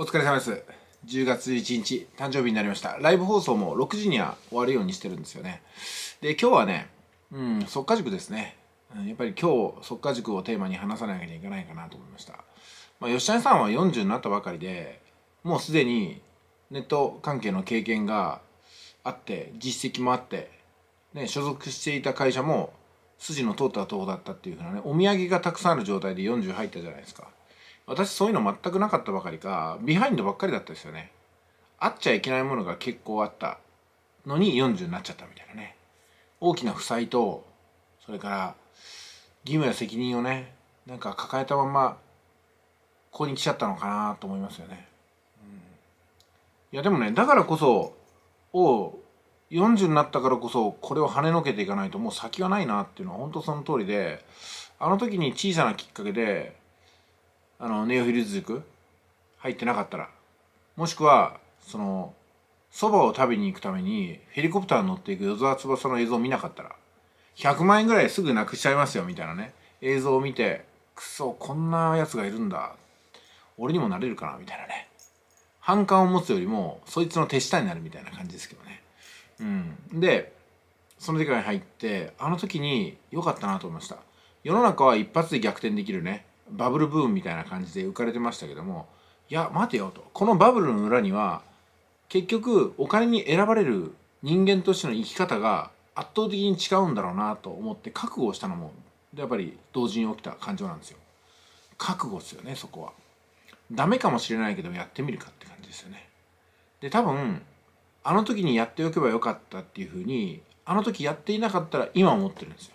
お疲れ様です。10月1日、誕生日になりました。ライブ放送も6時には終わるようにしてるんですよね。で、今日はね、うん、速稼塾ですね。やっぱり今日、速稼塾をテーマに話さなきゃいけないかなと思いました。まあ、吉谷さんは40になったばかりで、もうすでにネット関係の経験があって、実績もあって、ね、所属していた会社も筋の通ったとこだったっていうふうなね、お土産がたくさんある状態で40入ったじゃないですか。私そういうの全くなかったばかりかビハインドばっかりだったですよねあっちゃいけないものが結構あったのに40になっちゃったみたいなね大きな負債とそれから義務や責任をねなんか抱えたままここに来ちゃったのかなと思いますよね、うん、いやでもねだからこそを40になったからこそこれを跳ねのけていかないともう先がないなっていうのは本当その通りであの時に小さなきっかけであのネオフィルズ族入ってなかったらもしくはそのそばを食べに行くためにヘリコプターに乗っていく与沢翼の映像を見なかったら100万円ぐらいすぐなくしちゃいますよみたいなね映像を見てくそこんなやつがいるんだ俺にもなれるかなみたいなね反感を持つよりもそいつの手下になるみたいな感じですけどねうんでその時かに入ってあの時に良かったなと思いました世の中は一発で逆転できるねバブルブームみたいな感じで浮かれてましたけどもいや待てよとこのバブルの裏には結局お金に選ばれる人間としての生き方が圧倒的に違うんだろうなと思って覚悟したのもやっぱり同時に起きた感情なんですよ覚悟っすよねそこはダメかもしれないけどやってみるかって感じですよねで多分あの時にやっておけばよかったっていうふうにあの時やっていなかったら今思ってるんですよ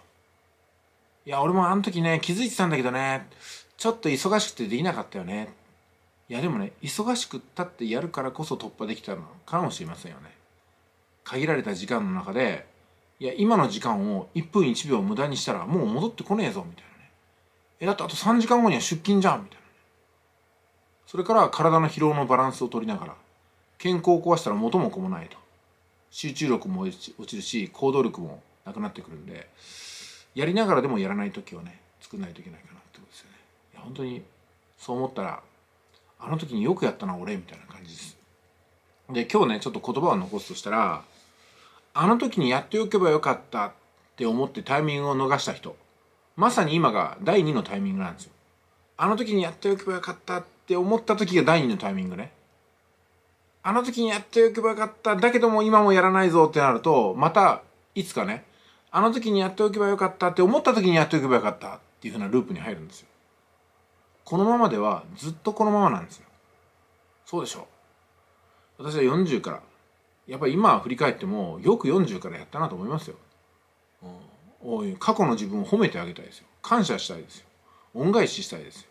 いや俺もあの時ね気づいてたんだけどねちょっと忙しくてできなかったよねいやでもね忙しくったってやるからこそ突破できたのかもしれませんよね限られた時間の中でいや今の時間を1分1秒無駄にしたらもう戻ってこねえぞみたいなねえだってあと3時間後には出勤じゃんみたいな、それから体の疲労のバランスを取りながら健康を壊したら元も子もないと集中力も落ちるし行動力もなくなってくるんでやりながらでもやらない時をね作んないといけないかな本当にそう思ったらあの時によくやったな俺みたいな感じですで今日ねちょっと言葉を残すとしたらあの時にやっておけばよかったって思ってタイミングを逃した人まさに今が第2のタイミングなんですよあの時にやっておけばよかったって思った時が第2のタイミングねあの時にやっておけばよかっただけども今もやらないぞってなるとまたいつかねあの時にやっておけばよかったって思った時にやっておけばよかったっていう風なループに入るんですよこのままではずっとこのままなんですよ。そうでしょう。私は40から。やっぱり今振り返っても、よく40からやったなと思いますよ。うん、過去の自分を褒めてあげたいですよ。感謝したいですよ。恩返ししたいですよ。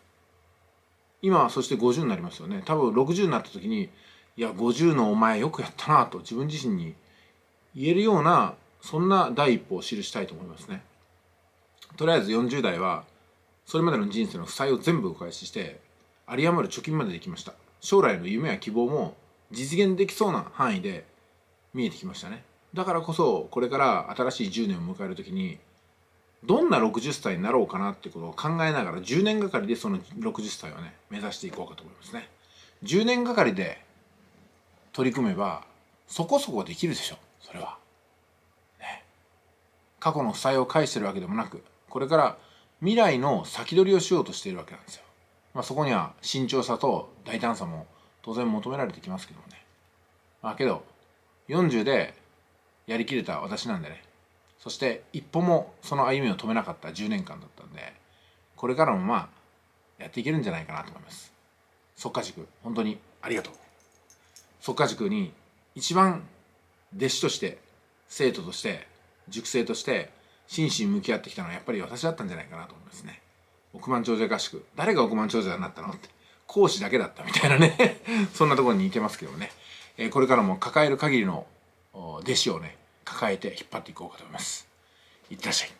今はそして50になりますよね。多分60になった時に、いや、50のお前よくやったなと自分自身に言えるような、そんな第一歩を記したいと思いますね。とりあえず40代は、それまでの人生の負債を全部お返しして有り余る貯金までできました将来の夢や希望も実現できそうな範囲で見えてきましたねだからこそこれから新しい10年を迎える時にどんな60歳になろうかなってことを考えながら10年がかりでその60歳をね目指していこうかと思いますね10年がかりで取り組めばそこそこできるでしょそれは、ね、過去の負債を返してるわけでもなくこれから未来の先取りをしようとしているわけなんですよ、まあ、そこには慎重さと大胆さも当然求められてきますけどもねまあけど40でやりきれた私なんでねそして一歩もその歩みを止めなかった10年間だったんでこれからもまあやっていけるんじゃないかなと思いますっか塾本当にありがとうっか塾に一番弟子として生徒として塾生として真摯に向き合ってきたのはやっぱり私だったんじゃないかなと思いますね億万長者合宿誰が億万長者になったのって講師だけだったみたいなね そんなところに行けますけどね、えー、これからも抱える限りの弟子をね抱えて引っ張っていこうかと思いますいってらっしゃい